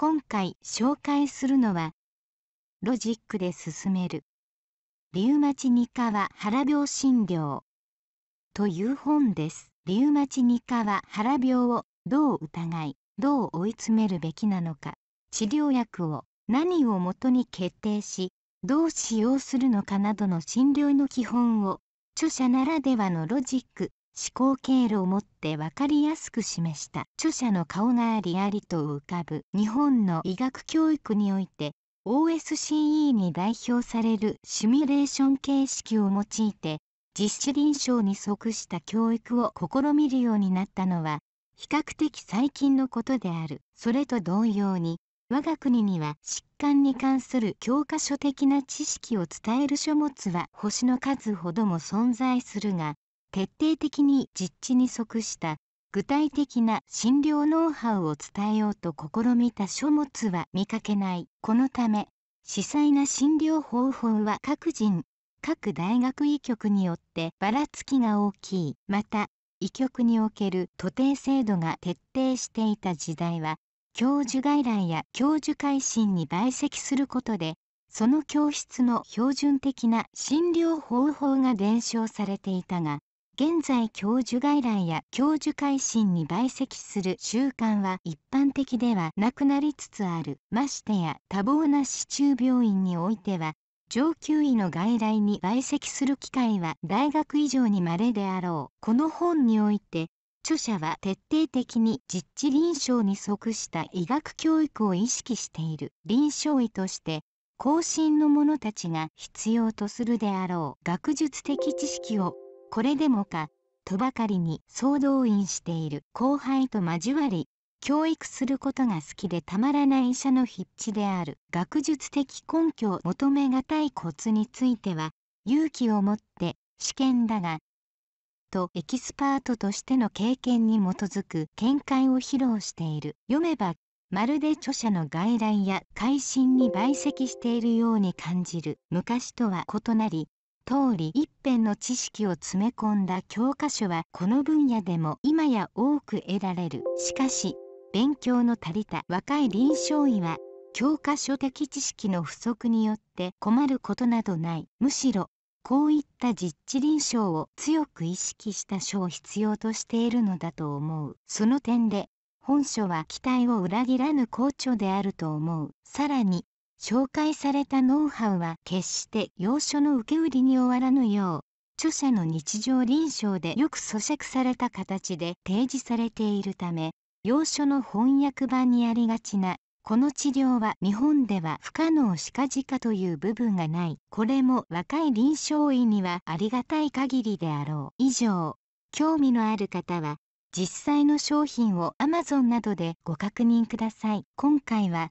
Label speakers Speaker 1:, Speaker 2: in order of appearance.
Speaker 1: 今回紹介するのはロジックで進めるリウマチニカワ腹病診療という本です。リウマチニカワ腹病をどう疑い、どう追い詰めるべきなのか、治療薬を何をもとに決定し、どう使用するのかなどの診療の基本を著者ならではのロジック思考経路をもって分かりやすく示した著者の顔がありありと浮かぶ日本の医学教育において OSCE に代表されるシミュレーション形式を用いて実施臨床に即した教育を試みるようになったのは比較的最近のことであるそれと同様に我が国には疾患に関する教科書的な知識を伝える書物は星の数ほども存在するが徹底的に実地に即した具体的な診療ノウハウを伝えようと試みた書物は見かけないこのため司細な診療方法は各人各大学医局によってばらつきが大きいまた医局における徒弟制度が徹底していた時代は教授外来や教授改心に陪席することでその教室の標準的な診療方法が伝承されていたが現在教授外来や教授会心に陪席する習慣は一般的ではなくなりつつあるましてや多忙な市中病院においては上級医の外来に陪席する機会は大学以上に稀であろうこの本において著者は徹底的に実地臨床に即した医学教育を意識している臨床医として後進の者たちが必要とするであろう学術的知識をこれでもかとばかりに総動員している後輩と交わり教育することが好きでたまらない医者の筆致である学術的根拠を求めがたいコツについては勇気を持って試験だがとエキスパートとしての経験に基づく見解を披露している読めばまるで著者の外来や会心に陪席しているように感じる昔とは異なり通り一辺の知識を詰め込んだ教科書はこの分野でも今や多く得られるしかし勉強の足りた若い臨床医は教科書的知識の不足によって困ることなどないむしろこういった実地臨床を強く意識した書を必要としているのだと思うその点で本書は期待を裏切らぬ好調であると思うさらに紹介されたノウハウは決して要所の受け売りに終わらぬよう著者の日常臨床でよく咀嚼された形で提示されているため要所の翻訳版にありがちなこの治療は日本では不可能しかじかという部分がないこれも若い臨床医にはありがたい限りであろう以上興味のある方は実際の商品を Amazon などでご確認ください今回は